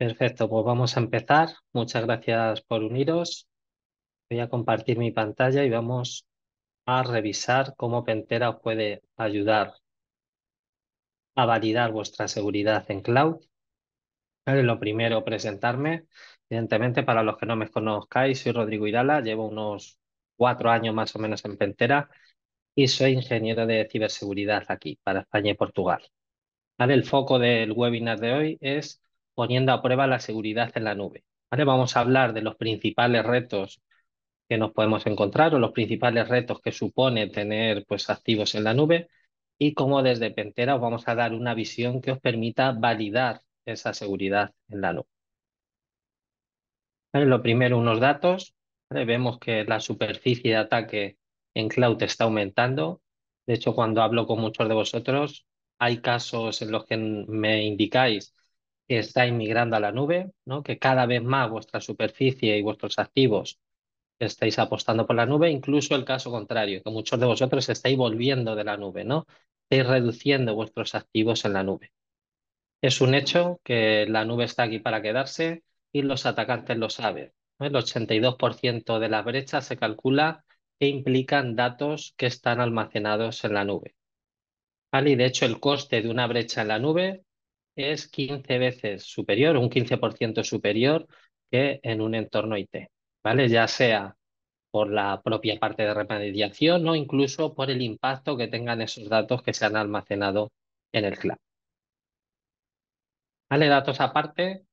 Perfecto, pues vamos a empezar. Muchas gracias por uniros. Voy a compartir mi pantalla y vamos a revisar cómo Pentera os puede ayudar a validar vuestra seguridad en cloud. lo primero, presentarme. Evidentemente, para los que no me conozcáis, soy Rodrigo Irala, llevo unos cuatro años más o menos en Pentera y soy ingeniero de ciberseguridad aquí, para España y Portugal. el foco del webinar de hoy es poniendo a prueba la seguridad en la nube. Vamos a hablar de los principales retos que nos podemos encontrar o los principales retos que supone tener pues, activos en la nube y cómo desde Pentera os vamos a dar una visión que os permita validar esa seguridad en la nube. Lo primero, unos datos. Vemos que la superficie de ataque en cloud está aumentando. De hecho, cuando hablo con muchos de vosotros, hay casos en los que me indicáis que estáis migrando a la nube, ¿no? que cada vez más vuestra superficie y vuestros activos estáis apostando por la nube, incluso el caso contrario, que muchos de vosotros estáis volviendo de la nube, ¿no? estáis reduciendo vuestros activos en la nube. Es un hecho que la nube está aquí para quedarse y los atacantes lo saben. El 82% de las brechas se calcula que implican datos que están almacenados en la nube. Y de hecho el coste de una brecha en la nube es 15 veces superior, un 15% superior que en un entorno IT, ¿vale? Ya sea por la propia parte de remediación o incluso por el impacto que tengan esos datos que se han almacenado en el cloud. ¿Vale? Datos aparte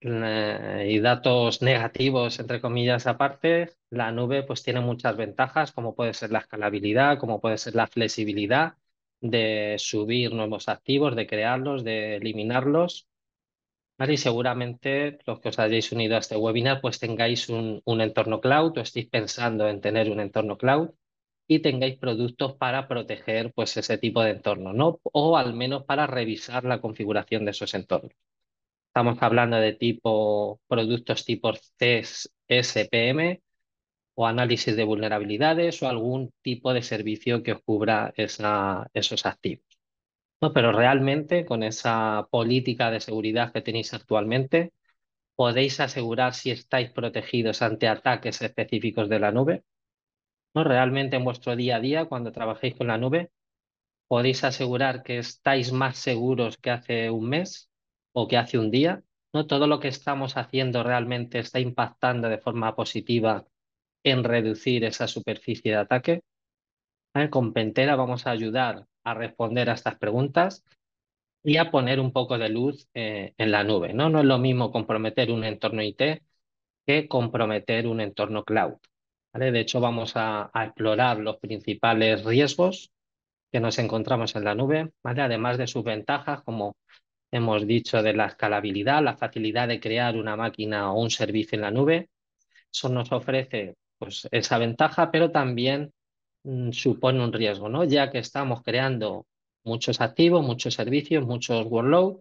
eh, y datos negativos, entre comillas, aparte, la nube pues tiene muchas ventajas, como puede ser la escalabilidad, como puede ser la flexibilidad, de subir nuevos activos, de crearlos, de eliminarlos. Y seguramente los que os hayáis unido a este webinar, pues tengáis un, entorno cloud o estéis pensando en tener un entorno cloud y tengáis productos para proteger pues, ese tipo de entorno ¿no? O al menos para revisar la configuración de esos entornos. Estamos hablando de tipo productos tipo CSPM, o análisis de vulnerabilidades o algún tipo de servicio que os cubra esos activos. No, pero realmente con esa política de seguridad que tenéis actualmente, podéis asegurar si estáis protegidos ante ataques específicos de la nube. ¿No? Realmente en vuestro día a día, cuando trabajéis con la nube, podéis asegurar que estáis más seguros que hace un mes o que hace un día. ¿No? Todo lo que estamos haciendo realmente está impactando de forma positiva en reducir esa superficie de ataque. Con Pentera vamos a ayudar a responder a estas preguntas y a poner un poco de luz eh, en la nube. ¿no? no es lo mismo comprometer un entorno IT que comprometer un entorno cloud. De hecho, vamos a, explorar los principales riesgos que nos encontramos en la nube, además de sus ventajas, como hemos dicho, de la escalabilidad, la facilidad de crear una máquina o un servicio en la nube. Eso nos ofrece pues esa ventaja, pero también mm, supone un riesgo, ¿no? Ya que estamos creando muchos activos, muchos servicios, muchos workload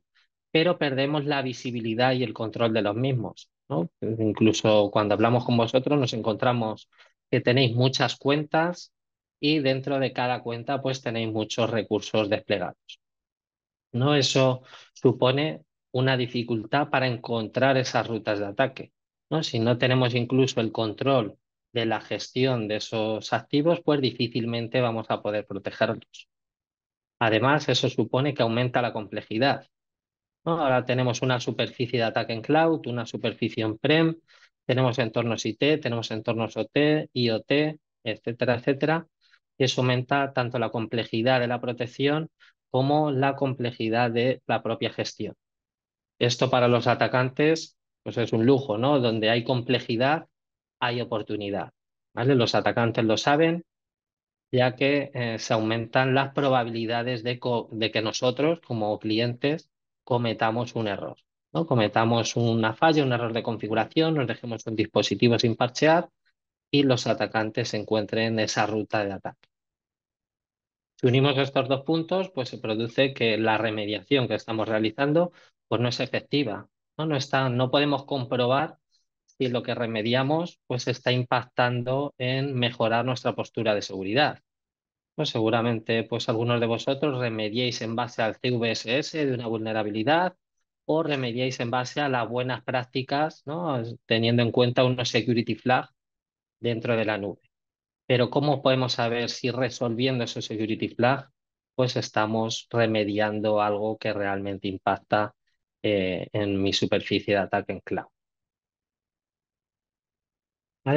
pero perdemos la visibilidad y el control de los mismos, ¿no? Incluso cuando hablamos con vosotros nos encontramos que tenéis muchas cuentas y dentro de cada cuenta pues tenéis muchos recursos desplegados. ¿No? Eso supone una dificultad para encontrar esas rutas de ataque. ¿no? Si no tenemos incluso el control de la gestión de esos activos, pues difícilmente vamos a poder protegerlos. Además, eso supone que aumenta la complejidad. Ahora tenemos una superficie de ataque en cloud, una superficie en prem tenemos entornos IT, tenemos entornos OT, IoT, etcétera, etcétera. Y eso aumenta tanto la complejidad de la protección como la complejidad de la propia gestión. Esto para los atacantes pues es un lujo, ¿no? Donde hay complejidad, hay oportunidad. Los atacantes lo saben, ya que eh, se aumentan las probabilidades de, que nosotros, como clientes, cometamos un error. ¿no? Cometamos una falla, un error de configuración, nos dejemos un dispositivo sin parchear y los atacantes se encuentren en esa ruta de ataque. Si unimos estos dos puntos, pues se produce que la remediación que estamos realizando pues no es efectiva. No, no, está, no podemos comprobar y lo que remediamos pues está impactando en mejorar nuestra postura de seguridad. Pues seguramente pues algunos de vosotros remediéis en base al CVSS de una vulnerabilidad o remediéis en base a las buenas prácticas, ¿no? teniendo en cuenta unos security flag dentro de la nube. Pero ¿cómo podemos saber si resolviendo ese security flag pues estamos remediando algo que realmente impacta eh, en mi superficie de ataque en cloud?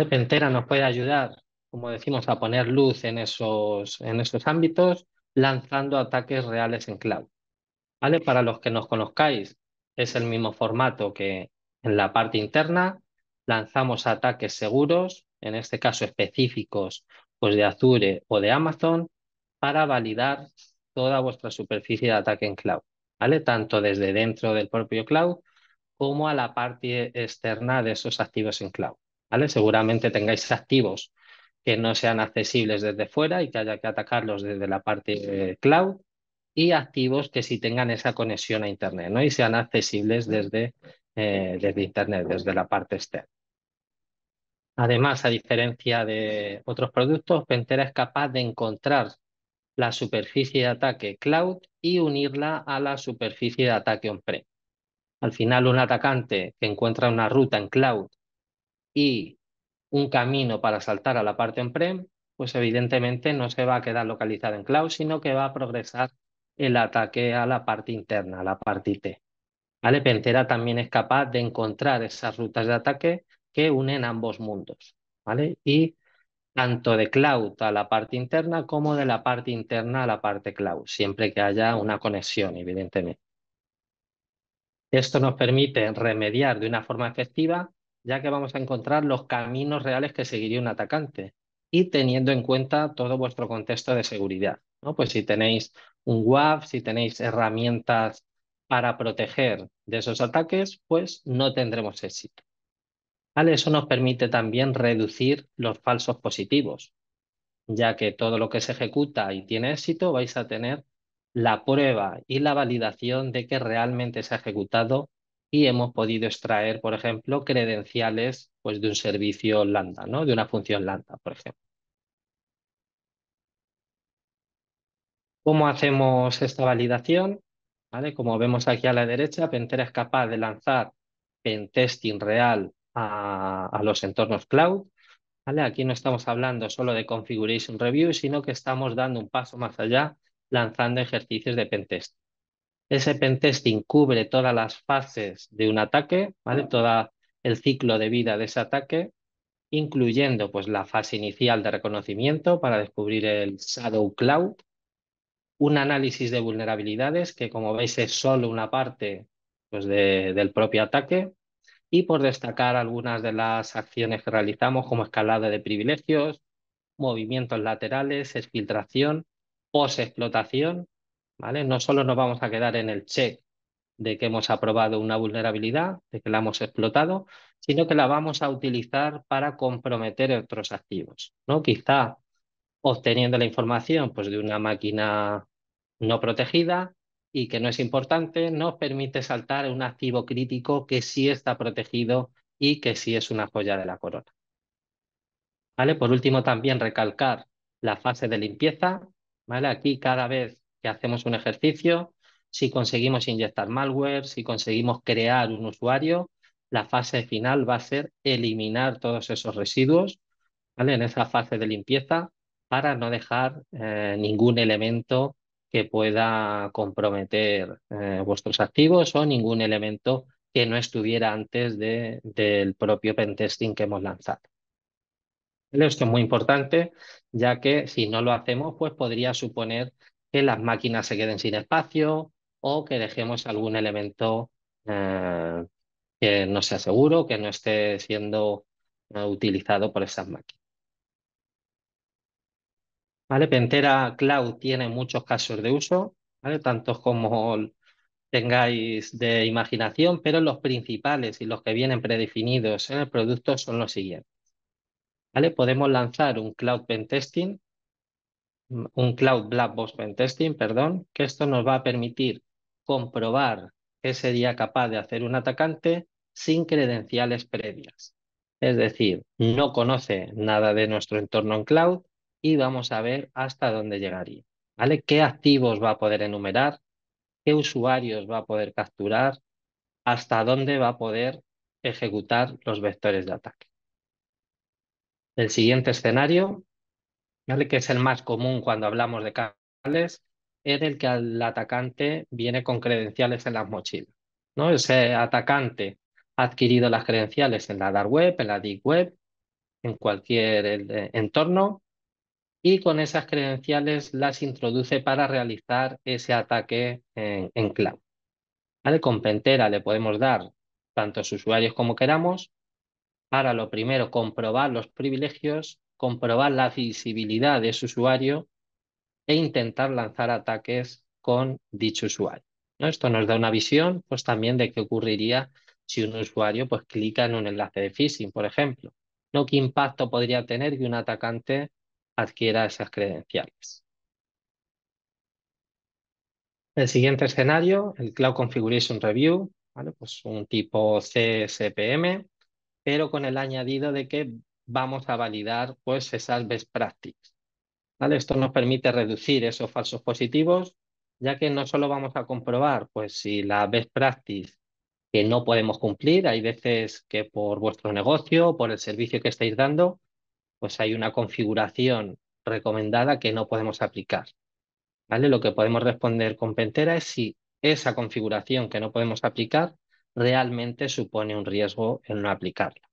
Pentera nos puede ayudar, como decimos, a poner luz en esos, en esos ámbitos, lanzando ataques reales en cloud. ¿Vale? Para los que nos conozcáis, es el mismo formato que en la parte interna. Lanzamos ataques seguros, en este caso específicos pues de Azure o de Amazon, para validar toda vuestra superficie de ataque en cloud, ¿vale? Tanto desde dentro del propio cloud como a la parte externa de esos activos en cloud. Seguramente tengáis activos que no sean accesibles desde fuera y que haya que atacarlos desde la parte cloud y activos que sí tengan esa conexión a Internet ¿no? y sean accesibles desde, eh, desde Internet, desde la parte externa. Además, a diferencia de otros productos, Pentera es capaz de encontrar la superficie de ataque cloud y unirla a la superficie de ataque on-prem. Al final, un atacante que encuentra una ruta en cloud y un camino para saltar a la parte en prem pues evidentemente no se va a quedar localizado en cloud, sino que va a progresar el ataque a la parte interna, a la parte IT. ¿Vale? Pentera también es capaz de encontrar esas rutas de ataque que unen ambos mundos. ¿vale? Y tanto de cloud a la parte interna como de la parte interna a la parte cloud, siempre que haya una conexión, evidentemente. Esto nos permite remediar de una forma efectiva ya que vamos a encontrar los caminos reales que seguiría un atacante y teniendo en cuenta todo vuestro contexto de seguridad. ¿no? Pues si tenéis un WAF, si tenéis herramientas para proteger de esos ataques, pues no tendremos éxito. Eso nos permite también reducir los falsos positivos, ya que todo lo que se ejecuta y tiene éxito vais a tener la prueba y la validación de que realmente se ha ejecutado y hemos podido extraer, por ejemplo, credenciales pues, de un servicio lambda, ¿no? de una función lambda, por ejemplo. ¿Cómo hacemos esta validación? ¿Vale? Como vemos aquí a la derecha, Pentera es capaz de lanzar pentesting real a, los entornos cloud. ¿Vale? Aquí no estamos hablando solo de configuration review, sino que estamos dando un paso más allá lanzando ejercicios de pentesting. Ese pentesting cubre todas las fases de un ataque, ¿vale? Todo el ciclo de vida de ese ataque, incluyendo pues, la fase inicial de reconocimiento para descubrir el Shadow Cloud, un análisis de vulnerabilidades, que como veis es solo una parte pues, del propio ataque, y por destacar algunas de las acciones que realizamos, como escalada de privilegios, movimientos laterales, exfiltración, post-explotación no solo nos vamos a quedar en el check de que hemos aprobado una vulnerabilidad, de que la hemos explotado, sino que la vamos a utilizar para comprometer otros activos, ¿no? Quizá obteniendo la información pues, de una máquina no protegida y que no es importante, nos permite saltar un activo crítico que sí está protegido y que sí es una joya de la corona. ¿Vale? Por último, también recalcar la fase de limpieza. ¿vale? Aquí cada vez que hacemos un ejercicio, si conseguimos inyectar malware, si conseguimos crear un usuario, la fase final va a ser eliminar todos esos residuos, ¿vale? En esa fase de limpieza para no dejar eh, ningún elemento que pueda comprometer eh, vuestros activos o ningún elemento que no estuviera antes de, del propio pentesting que hemos lanzado. Esto es muy importante, ya que si no lo hacemos, pues podría suponer que las máquinas se queden sin espacio o que dejemos algún elemento eh, que no sea seguro, que no esté siendo eh, utilizado por esas máquinas. ¿Vale? Pentera Cloud tiene muchos casos de uso, ¿vale? tantos como tengáis de imaginación, pero los principales y los que vienen predefinidos en el producto son los siguientes. ¿Vale? Podemos lanzar un Cloud Pentesting un Cloud Black Box Pentesting, perdón, que esto nos va a permitir comprobar qué sería capaz de hacer un atacante sin credenciales previas. Es decir, no conoce nada de nuestro entorno en cloud y vamos a ver hasta dónde llegaría. ¿vale? ¿Qué activos va a poder enumerar? ¿Qué usuarios va a poder capturar? ¿Hasta dónde va a poder ejecutar los vectores de ataque? El siguiente escenario que es el más común cuando hablamos de canales, es el que al atacante viene con credenciales en las mochilas. ¿no? Ese atacante ha adquirido las credenciales en la dark web, en la deep web, en cualquier eh, entorno, y con esas credenciales las introduce para realizar ese ataque en, en cloud. Con Pentera le podemos dar tantos usuarios como queramos. para lo primero, comprobar los privilegios comprobar la visibilidad de su usuario e intentar lanzar ataques con dicho usuario. ¿no? Esto nos da una visión pues, también de qué ocurriría si un usuario pues, clica en un enlace de phishing, por ejemplo. ¿no? ¿Qué impacto podría tener que un atacante adquiera esas credenciales? El siguiente escenario, el Cloud Configuration Review, pues un tipo CSPM, pero con el añadido de que vamos a validar pues esas best practices. ¿vale? Esto nos permite reducir esos falsos positivos, ya que no solo vamos a comprobar pues si la best practice que no podemos cumplir, hay veces que por vuestro negocio, por el servicio que estáis dando, pues hay una configuración recomendada que no podemos aplicar. ¿Vale? Lo que podemos responder con Pentera es si esa configuración que no podemos aplicar realmente supone un riesgo en no aplicarla.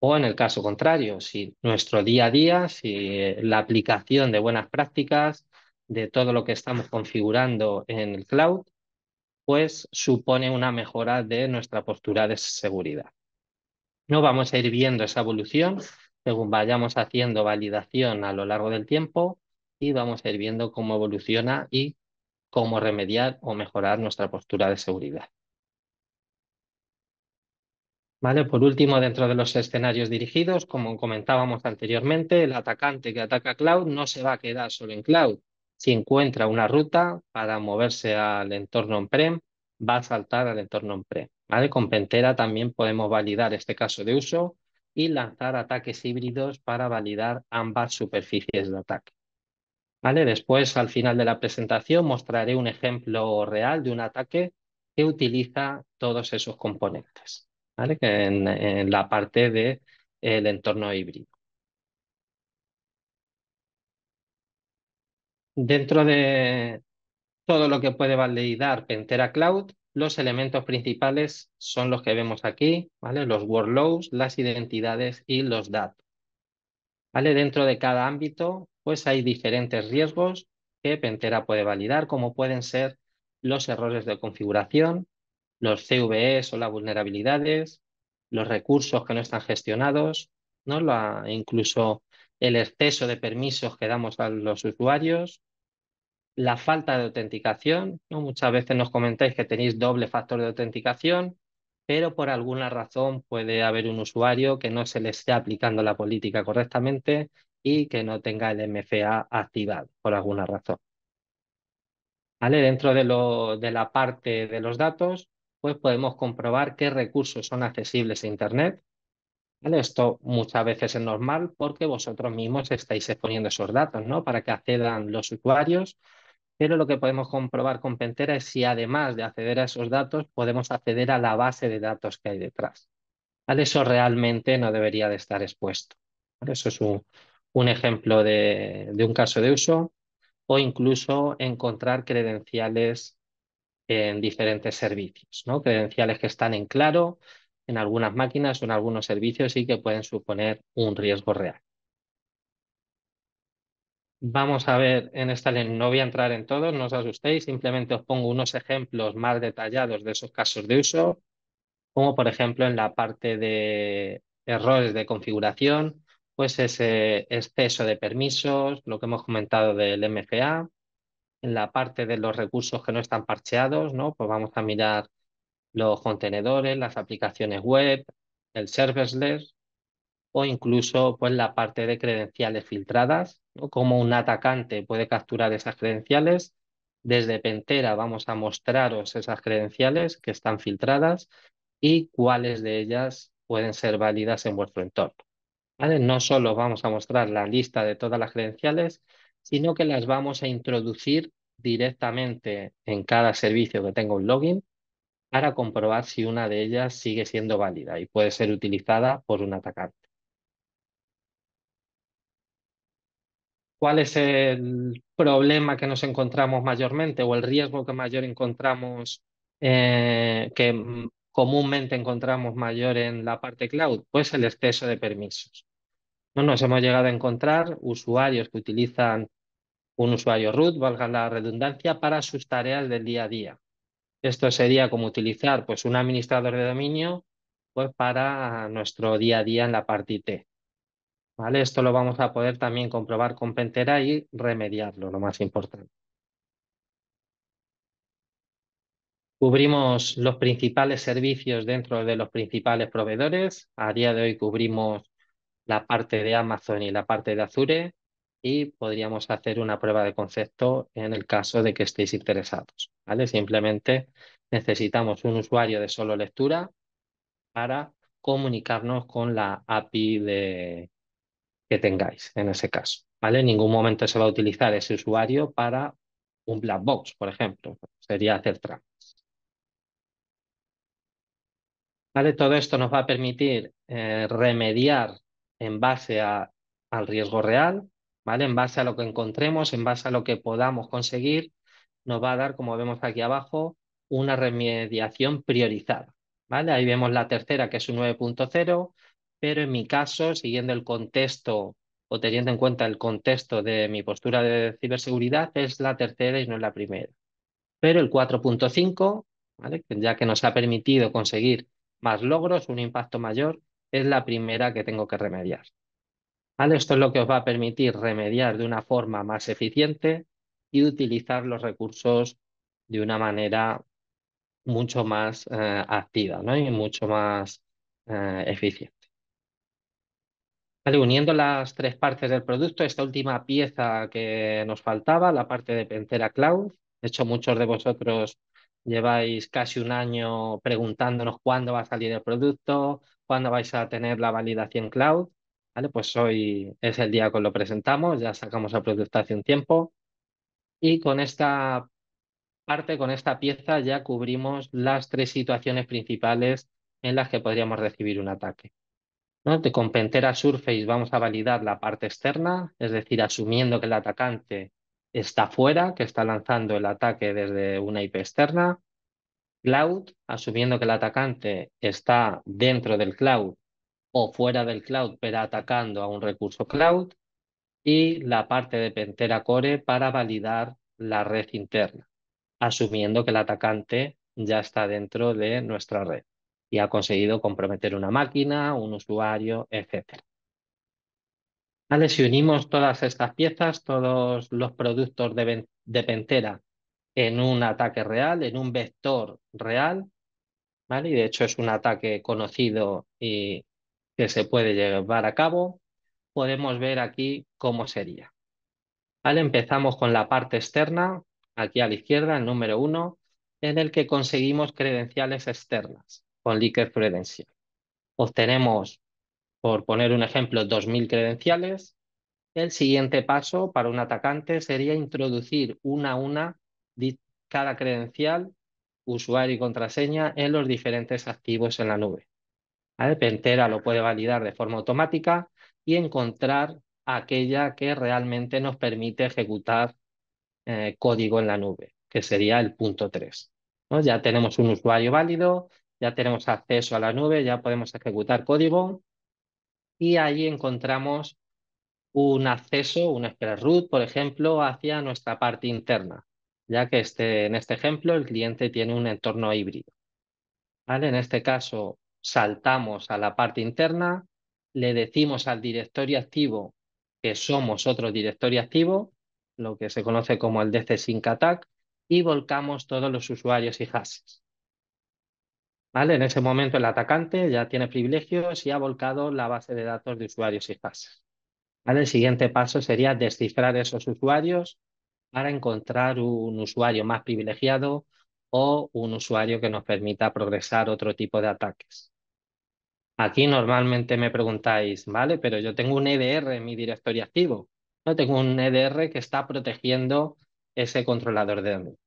O en el caso contrario, si nuestro día a día, si eh, la aplicación de buenas prácticas, de todo lo que estamos configurando en el cloud, pues supone una mejora de nuestra postura de seguridad. No vamos a ir viendo esa evolución según vayamos haciendo validación a lo largo del tiempo y vamos a ir viendo cómo evoluciona y cómo remediar o mejorar nuestra postura de seguridad. Por último, dentro de los escenarios dirigidos, como comentábamos anteriormente, el atacante que ataca cloud no se va a quedar solo en cloud. Si encuentra una ruta para moverse al entorno on-prem, va a saltar al entorno on-prem. ¿vale? Con Pentera también podemos validar este caso de uso y lanzar ataques híbridos para validar ambas superficies de ataque. ¿Vale? Después, al final de la presentación, mostraré un ejemplo real de un ataque que utiliza todos esos componentes. En, la parte del el entorno híbrido. Dentro de todo lo que puede validar Pentera Cloud, los elementos principales son los que vemos aquí, ¿vale? Los workloads, las identidades y los datos. ¿Vale? Dentro de cada ámbito, pues hay diferentes riesgos que Pentera puede validar, como pueden ser los errores de configuración, los CVEs o las vulnerabilidades, los recursos que no están gestionados, ¿no? La, incluso el exceso de permisos que damos a los usuarios, la falta de autenticación. ¿no? Muchas veces nos comentáis que tenéis doble factor de autenticación, pero por alguna razón puede haber un usuario que no se le esté aplicando la política correctamente y que no tenga el MFA activado por alguna razón. ¿Vale? Dentro de, de la parte de los datos, pues podemos comprobar qué recursos son accesibles a Internet. Esto muchas veces es normal porque vosotros mismos estáis exponiendo esos datos ¿no? para que accedan los usuarios, pero lo que podemos comprobar con Pentera es si además de acceder a esos datos, podemos acceder a la base de datos que hay detrás. a Eso realmente no debería de estar expuesto. Eso es un, ejemplo de, de un caso de uso o incluso encontrar credenciales en diferentes servicios, ¿no? Credenciales que están en claro en algunas máquinas o en algunos servicios y que pueden suponer un riesgo real. Vamos a ver en esta no voy a entrar en todos, no os asustéis, simplemente os pongo unos ejemplos más detallados de esos casos de uso, como por ejemplo en la parte de errores de configuración, pues ese exceso de permisos, lo que hemos comentado del MFA, en la parte de los recursos que no están parcheados, ¿no? Pues vamos a mirar los contenedores, las aplicaciones web, el serverless o incluso pues, la parte de credenciales filtradas, Como cómo un atacante puede capturar esas credenciales. Desde Pentera vamos a mostraros esas credenciales que están filtradas y cuáles de ellas pueden ser válidas en vuestro entorno. No solo vamos a mostrar la lista de todas las credenciales, sino que las vamos a introducir directamente en cada servicio que tenga un login para comprobar si una de ellas sigue siendo válida y puede ser utilizada por un atacante. ¿Cuál es el problema que nos encontramos mayormente o el riesgo que mayor encontramos, eh, que comúnmente encontramos mayor en la parte cloud? Pues el exceso de permisos. No nos hemos llegado a encontrar usuarios que utilizan un usuario root, valga la redundancia, para sus tareas del día a día. Esto sería como utilizar pues, un administrador de dominio pues, para nuestro día a día en la parte T. ¿Vale? Esto lo vamos a poder también comprobar con Pentera y remediarlo, lo más importante. Cubrimos los principales servicios dentro de los principales proveedores. A día de hoy cubrimos la parte de Amazon y la parte de Azure y podríamos hacer una prueba de concepto en el caso de que estéis interesados. ¿vale? Simplemente necesitamos un usuario de solo lectura para comunicarnos con la API de... que tengáis en ese caso. ¿vale? En ningún momento se va a utilizar ese usuario para un black box, por ejemplo. Sería hacer trampas. ¿Vale? Todo esto nos va a permitir eh, remediar en base al riesgo real, en base a lo que encontremos, en base a lo que podamos conseguir, nos va a dar, como vemos aquí abajo, una remediación priorizada, Ahí vemos la tercera, que es un 9.0, pero en mi caso, siguiendo el contexto o teniendo en cuenta el contexto de mi postura de ciberseguridad, es la tercera y no la primera. Pero el 4.5, ya que nos ha permitido conseguir más logros, un impacto mayor, es la primera que tengo que remediar. Esto es lo que os va a permitir remediar de una forma más eficiente y utilizar los recursos de una manera mucho más eh, activa ¿no? y mucho más eh, eficiente. uniendo las tres partes del producto, esta última pieza que nos faltaba, la parte de Pentera Cloud, de hecho muchos de vosotros lleváis casi un año preguntándonos cuándo va a salir el producto, cuándo vais a tener la validación cloud. Pues hoy es el día que lo presentamos, ya sacamos a producto hace un tiempo y con esta parte, con esta pieza, ya cubrimos las tres situaciones principales en las que podríamos recibir un ataque. Con Pentera Surface vamos a validar la parte externa, es decir, asumiendo que el atacante está fuera, que está lanzando el ataque desde una IP externa. Cloud, asumiendo que el atacante está dentro del cloud o fuera del cloud, pero atacando a un recurso cloud, y la parte de Pentera Core para validar la red interna, asumiendo que el atacante ya está dentro de nuestra red y ha conseguido comprometer una máquina, un usuario, etc. Vale, si unimos todas estas piezas, todos los productos de, de Pentera en un ataque real, en un vector real, ¿vale? Y de hecho es un ataque conocido y que se puede llevar a cabo, podemos ver aquí cómo sería. Empezamos con la parte externa, aquí a la izquierda, el número uno en el que conseguimos credenciales externas con Liquid Credential. Obtenemos, por poner un ejemplo, 2.000 credenciales. El siguiente paso para un atacante sería introducir una a una cada credencial, usuario y contraseña en los diferentes activos en la nube. Pentera lo puede validar de forma automática y encontrar aquella que realmente nos permite ejecutar eh, código en la nube, que sería el punto 3. Ya tenemos un usuario válido, ya tenemos acceso a la nube, ya podemos ejecutar código y ahí encontramos un acceso, un express root, por ejemplo, hacia nuestra parte interna, ya que este, en este ejemplo el cliente tiene un entorno híbrido. En este caso, saltamos a la parte interna, le decimos al directorio activo que somos otro directorio activo, lo que se conoce como el DC Sync Attack, y volcamos todos los usuarios y hashes. ¿Vale? En ese momento el atacante ya tiene privilegios y ha volcado la base de datos de usuarios y hashes. El siguiente paso sería descifrar esos usuarios para encontrar un usuario más privilegiado o un usuario que nos permita progresar otro tipo de ataques. Aquí normalmente me preguntáis, vale, pero yo tengo un EDR en mi directorio activo. ¿no? Tengo un EDR que está protegiendo ese controlador de dominio.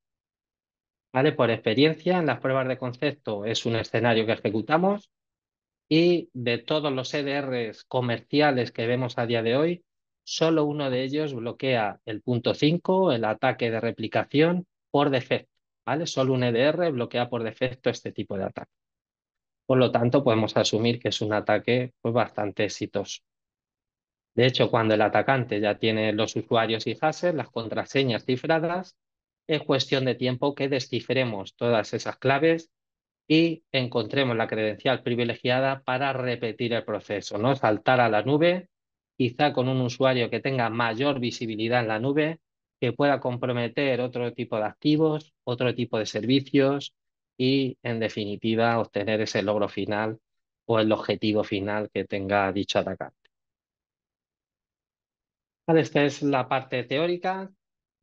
¿Vale? Por experiencia, en las pruebas de concepto es un escenario que ejecutamos y de todos los EDRs comerciales que vemos a día de hoy, solo uno de ellos bloquea el punto 5, el ataque de replicación, por defecto. ¿vale? Solo un EDR bloquea por defecto este tipo de ataque. Por lo tanto, podemos asumir que es un ataque pues, bastante exitoso. De hecho, cuando el atacante ya tiene los usuarios y fases, las contraseñas cifradas, es cuestión de tiempo que descifremos todas esas claves y encontremos la credencial privilegiada para repetir el proceso, ¿no? Saltar a la nube, quizá con un usuario que tenga mayor visibilidad en la nube, que pueda comprometer otro tipo de activos, otro tipo de servicios, y, en definitiva, obtener ese logro final o el objetivo final que tenga dicho atacante. esta es la parte teórica.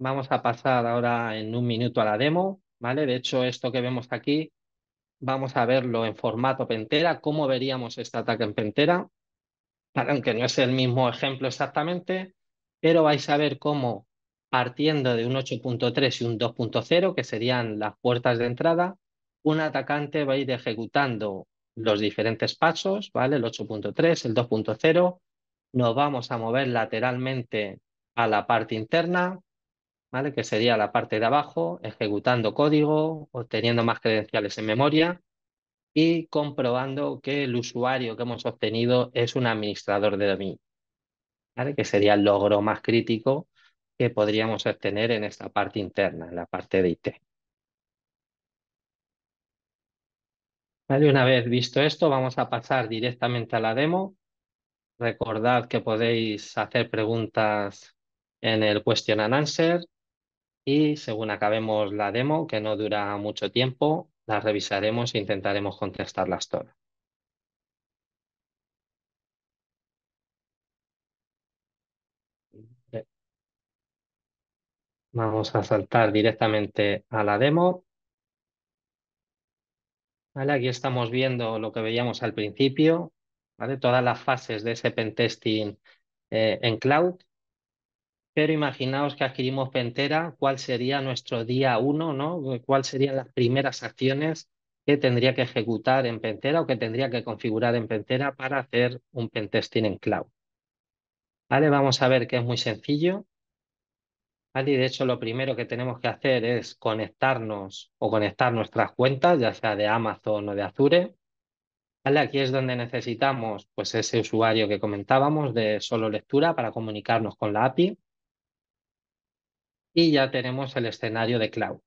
Vamos a pasar ahora en un minuto a la demo. ¿vale? De hecho, esto que vemos aquí, vamos a verlo en formato Pentera, cómo veríamos este ataque en Pentera. aunque no es el mismo ejemplo exactamente, pero vais a ver cómo partiendo de un 8.3 y un 2.0, que serían las puertas de entrada, un atacante va a ir ejecutando los diferentes pasos, ¿vale? El 8.3, el 2.0, nos vamos a mover lateralmente a la parte interna, ¿vale? Que sería la parte de abajo, ejecutando código, obteniendo más credenciales en memoria y comprobando que el usuario que hemos obtenido es un administrador de dominio, ¿vale? Que sería el logro más crítico que podríamos obtener en esta parte interna, en la parte de IT. una vez visto esto, vamos a pasar directamente a la demo. Recordad que podéis hacer preguntas en el question and answer y según acabemos la demo, que no dura mucho tiempo, las revisaremos e intentaremos contestarlas todas. Vamos a saltar directamente a la demo. Aquí estamos viendo lo que veíamos al principio, ¿vale? todas las fases de ese pentesting eh, en cloud. Pero imaginaos que adquirimos Pentera, ¿cuál sería nuestro día uno? ¿no? ¿Cuáles serían las primeras acciones que tendría que ejecutar en Pentera o que tendría que configurar en Pentera para hacer un pentesting en cloud? ¿Vale? Vamos a ver que es muy sencillo. Y de hecho, lo primero que tenemos que hacer es conectarnos o conectar nuestras cuentas, ya sea de Amazon o de Azure. ¿Vale? Aquí es donde necesitamos pues, ese usuario que comentábamos de solo lectura para comunicarnos con la API. Y ya tenemos el escenario de cloud.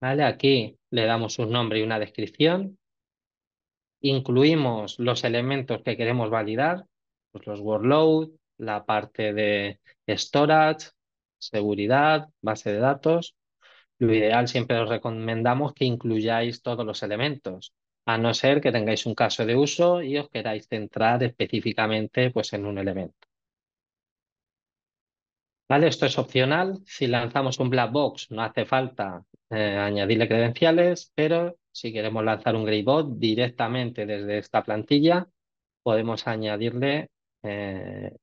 ¿Vale? Aquí le damos un nombre y una descripción. Incluimos los elementos que queremos validar, pues los workloads, la parte de storage, seguridad, base de datos. Lo ideal siempre os recomendamos que incluyáis todos los elementos, a no ser que tengáis un caso de uso y os queráis centrar específicamente pues, en un elemento. ¿Vale? Esto es opcional. Si lanzamos un black box no hace falta eh, añadirle credenciales, pero si queremos lanzar un grey bot directamente desde esta plantilla, podemos añadirle eh,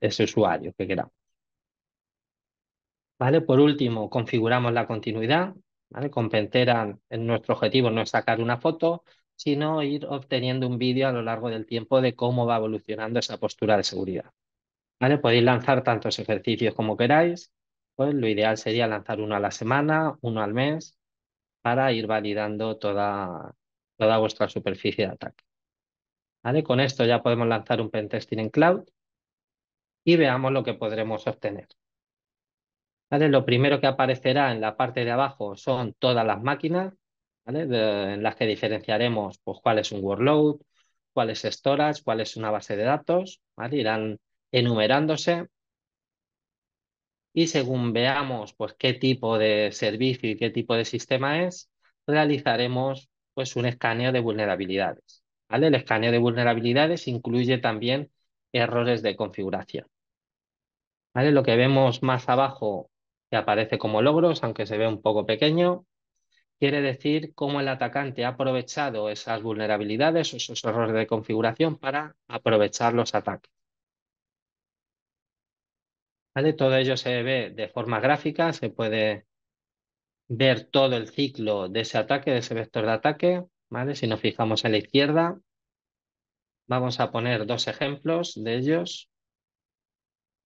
ese usuario que queramos. ¿Vale? Por último, configuramos la continuidad. ¿vale? Con Pentera nuestro objetivo no es sacar una foto, sino ir obteniendo un vídeo a lo largo del tiempo de cómo va evolucionando esa postura de seguridad. ¿Vale? Podéis lanzar tantos ejercicios como queráis. Pues lo ideal sería lanzar uno a la semana, uno al mes, para ir validando toda, toda vuestra superficie de ataque. Con esto ya podemos lanzar un pentesting en cloud y veamos lo que podremos obtener. Lo primero que aparecerá en la parte de abajo son todas las máquinas, en las que diferenciaremos pues, cuál es un workload, cuál es storage, cuál es una base de datos, irán enumerándose. Y según veamos pues, qué tipo de servicio y qué tipo de sistema es, realizaremos pues, un escaneo de vulnerabilidades. El escaneo de vulnerabilidades incluye también errores de configuración. Lo que vemos más abajo, que aparece como logros, aunque se ve un poco pequeño, quiere decir cómo el atacante ha aprovechado esas vulnerabilidades o esos errores de configuración para aprovechar los ataques. Todo ello se ve de forma gráfica, se puede ver todo el ciclo de ese ataque, de ese vector de ataque, si nos fijamos en la izquierda, vamos a poner dos ejemplos de ellos.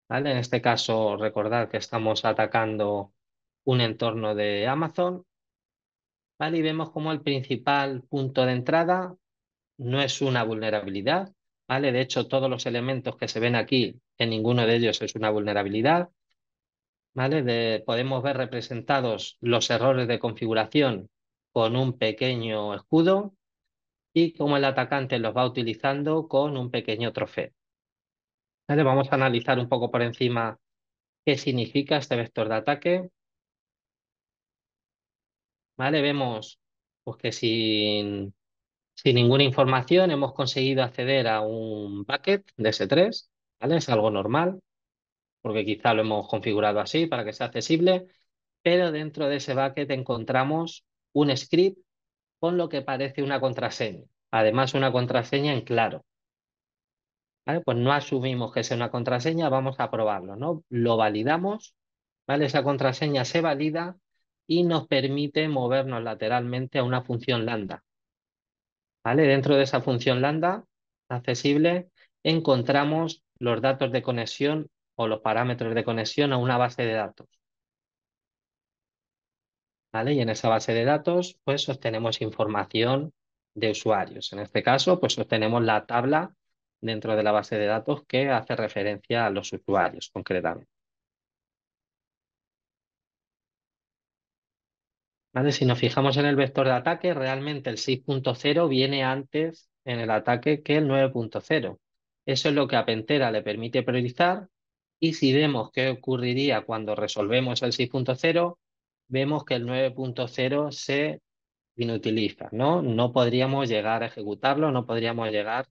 ¿vale? En este caso, recordad que estamos atacando un entorno de Amazon. ¿vale? Y vemos como el principal punto de entrada no es una vulnerabilidad. ¿vale? De hecho, todos los elementos que se ven aquí, en ninguno de ellos es una vulnerabilidad. ¿vale? podemos ver representados los errores de configuración con un pequeño escudo y cómo el atacante los va utilizando con un pequeño trofeo. Vale, vamos a analizar un poco por encima qué significa este vector de ataque. Vale, vemos pues, que sin, sin ninguna información hemos conseguido acceder a un bucket de S3, ¿vale? Es algo normal, porque quizá lo hemos configurado así para que sea accesible, pero dentro de ese bucket encontramos un script con lo que parece una contraseña. Además, una contraseña en claro. Pues no asumimos que sea una contraseña, vamos a probarlo, ¿no? Lo validamos, ¿vale? Esa contraseña se valida y nos permite movernos lateralmente a una función lambda. ¿Vale? Dentro de esa función lambda accesible encontramos los datos de conexión o los parámetros de conexión a una base de datos. Y en esa base de datos, pues obtenemos información de usuarios. En este caso, pues obtenemos la tabla dentro de la base de datos que hace referencia a los usuarios concretamente. Si nos fijamos en el vector de ataque, realmente el 6.0 viene antes en el ataque que el 9.0. Eso es lo que a Pentera le permite priorizar y si vemos qué ocurriría cuando resolvemos el 6.0, vemos que el 9.0 se inutiliza, ¿no? No podríamos llegar a ejecutarlo, no podríamos llegar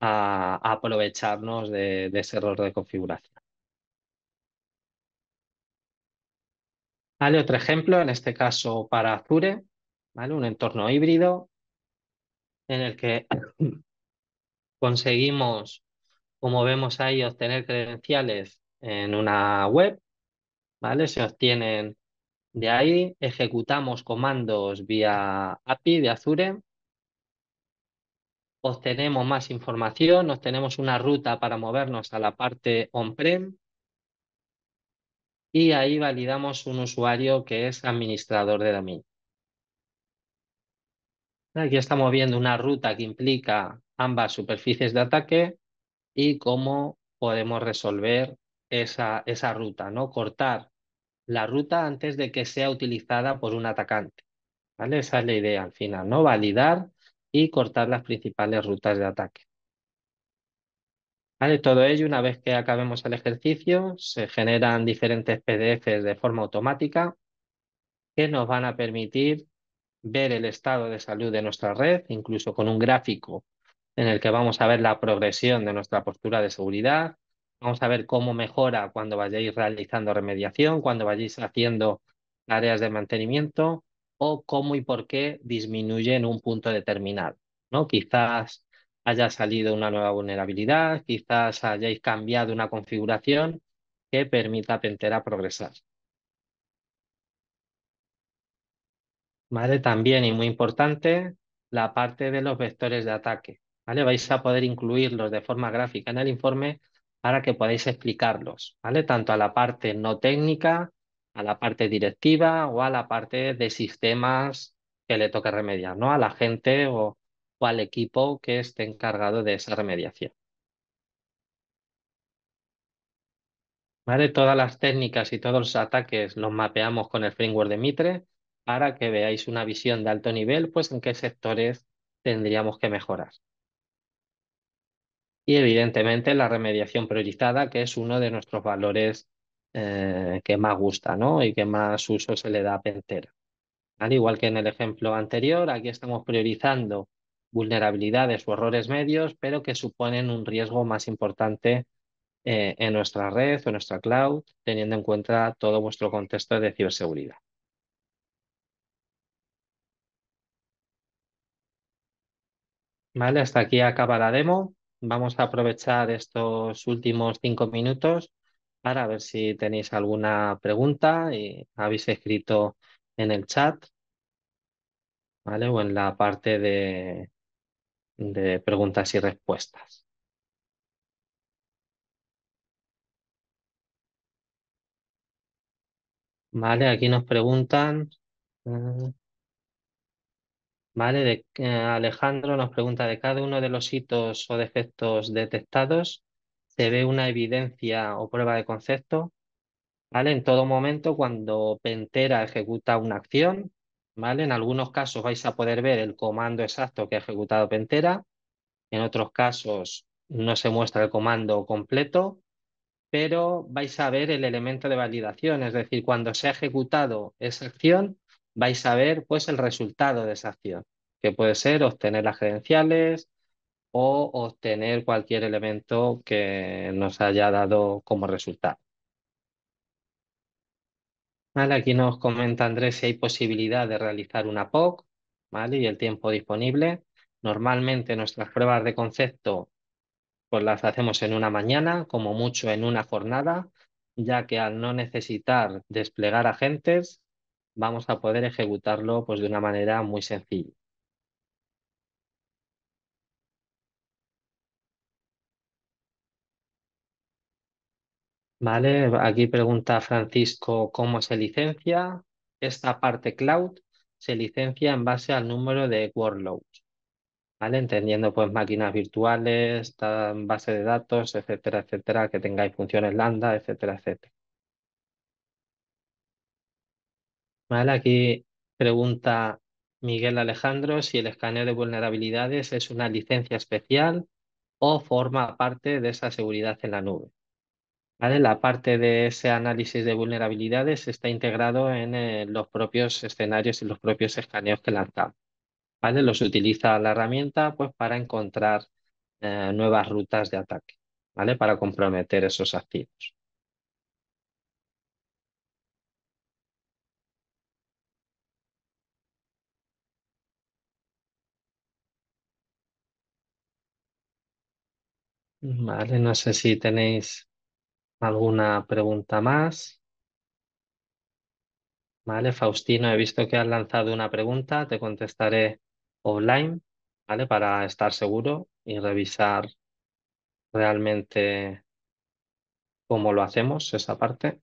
a, aprovecharnos de, ese error de configuración. Vale, otro ejemplo, en este caso para Azure, ¿vale? un entorno híbrido en el que conseguimos, como vemos ahí, obtener credenciales en una web, ¿vale? Se obtienen de ahí ejecutamos comandos vía API de Azure, obtenemos más información, obtenemos una ruta para movernos a la parte on-prem y ahí validamos un usuario que es administrador de dominio. Aquí estamos viendo una ruta que implica ambas superficies de ataque y cómo podemos resolver esa, esa ruta, ¿no? Cortar la ruta antes de que sea utilizada por un atacante. ¿Vale? Esa es la idea al final, ¿no? Validar y cortar las principales rutas de ataque. ¿Vale? Todo ello, una vez que acabemos el ejercicio, se generan diferentes PDFs de forma automática que nos van a permitir ver el estado de salud de nuestra red, incluso con un gráfico en el que vamos a ver la progresión de nuestra postura de seguridad, Vamos a ver cómo mejora cuando vayáis realizando remediación, cuando vayáis haciendo tareas de mantenimiento o cómo y por qué disminuye en un punto determinado. ¿no? Quizás haya salido una nueva vulnerabilidad, quizás hayáis cambiado una configuración que permita a Pentera progresar. También, y muy importante, la parte de los vectores de ataque. ¿vale? Vais a poder incluirlos de forma gráfica en el informe para que podáis explicarlos, ¿vale? Tanto a la parte no técnica, a la parte directiva o a la parte de sistemas que le toque remediar, ¿no? A la gente o, al equipo que esté encargado de esa remediación. ¿Vale? Todas las técnicas y todos los ataques los mapeamos con el framework de Mitre para que veáis una visión de alto nivel, pues en qué sectores tendríamos que mejorar y evidentemente la remediación priorizada, que es uno de nuestros valores eh, que más gusta ¿no? y que más uso se le da a Pentera. Al igual que en el ejemplo anterior, aquí estamos priorizando vulnerabilidades o errores medios, pero que suponen un riesgo más importante eh, en nuestra red o en nuestra cloud, teniendo en cuenta todo vuestro contexto de ciberseguridad. Vale, hasta aquí acaba la demo. Vamos a aprovechar estos últimos cinco minutos para ver si tenéis alguna pregunta y habéis escrito en el chat, ¿vale? O en la parte de, preguntas y respuestas. Vale, aquí nos preguntan. Eh, eh, Alejandro nos pregunta, de cada uno de los hitos o defectos detectados, ¿se ve una evidencia o prueba de concepto? ¿Vale? En todo momento, cuando Pentera ejecuta una acción, ¿vale? En algunos casos vais a poder ver el comando exacto que ha ejecutado Pentera, en otros casos no se muestra el comando completo, pero vais a ver el elemento de validación, es decir, cuando se ha ejecutado esa acción, vais a ver pues el resultado de esa acción, que puede ser obtener las credenciales o obtener cualquier elemento que nos haya dado como resultado. aquí nos comenta Andrés si hay posibilidad de realizar una POC ¿vale? y el tiempo disponible. Normalmente nuestras pruebas de concepto pues las hacemos en una mañana, como mucho en una jornada, ya que al no necesitar desplegar agentes, vamos a poder ejecutarlo pues, de una manera muy sencilla. Vale, aquí pregunta Francisco cómo se licencia. Esta parte cloud se licencia en base al número de workloads, ¿vale? Entendiendo pues máquinas virtuales, base de datos, etcétera, etcétera, que tengáis funciones lambda, etcétera, etcétera. Aquí pregunta Miguel Alejandro si el escaneo de vulnerabilidades es una licencia especial o forma parte de esa seguridad en la nube. ¿Vale? La parte de ese análisis de vulnerabilidades está integrado en eh, los propios escenarios y los propios escaneos que lanzamos. ¿Vale? Los utiliza la herramienta pues, para encontrar eh, nuevas rutas de ataque, ¿vale? para comprometer esos activos. Vale, no sé si tenéis alguna pregunta más. Vale, Faustino, he visto que has lanzado una pregunta, te contestaré online ¿vale? Para estar seguro y revisar realmente cómo lo hacemos, esa parte.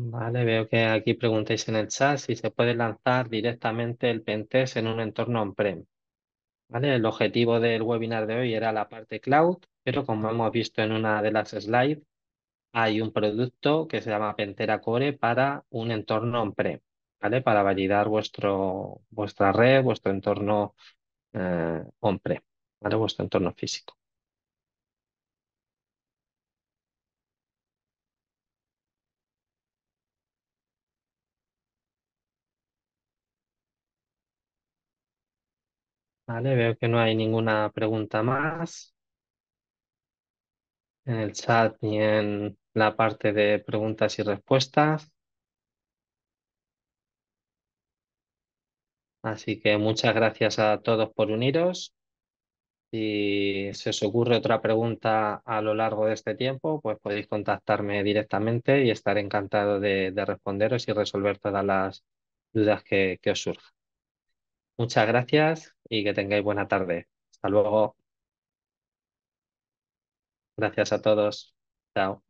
Vale, veo que aquí preguntáis en el chat si se puede lanzar directamente el pentest en un entorno on-prem. ¿Vale? El objetivo del webinar de hoy era la parte cloud, pero como hemos visto en una de las slides, hay un producto que se llama Pentera Core para un entorno on-prem, ¿vale? Para validar vuestro, vuestra red, vuestro entorno eh, on-prem, ¿vale? Vuestro entorno físico. Vale, veo que no hay ninguna pregunta más en el chat ni en la parte de preguntas y respuestas. Así que muchas gracias a todos por uniros. Si se os ocurre otra pregunta a lo largo de este tiempo, pues podéis contactarme directamente y estaré encantado de, responderos y resolver todas las dudas que os surjan. Muchas gracias y que tengáis buena tarde. Hasta luego. Gracias a todos. Chao.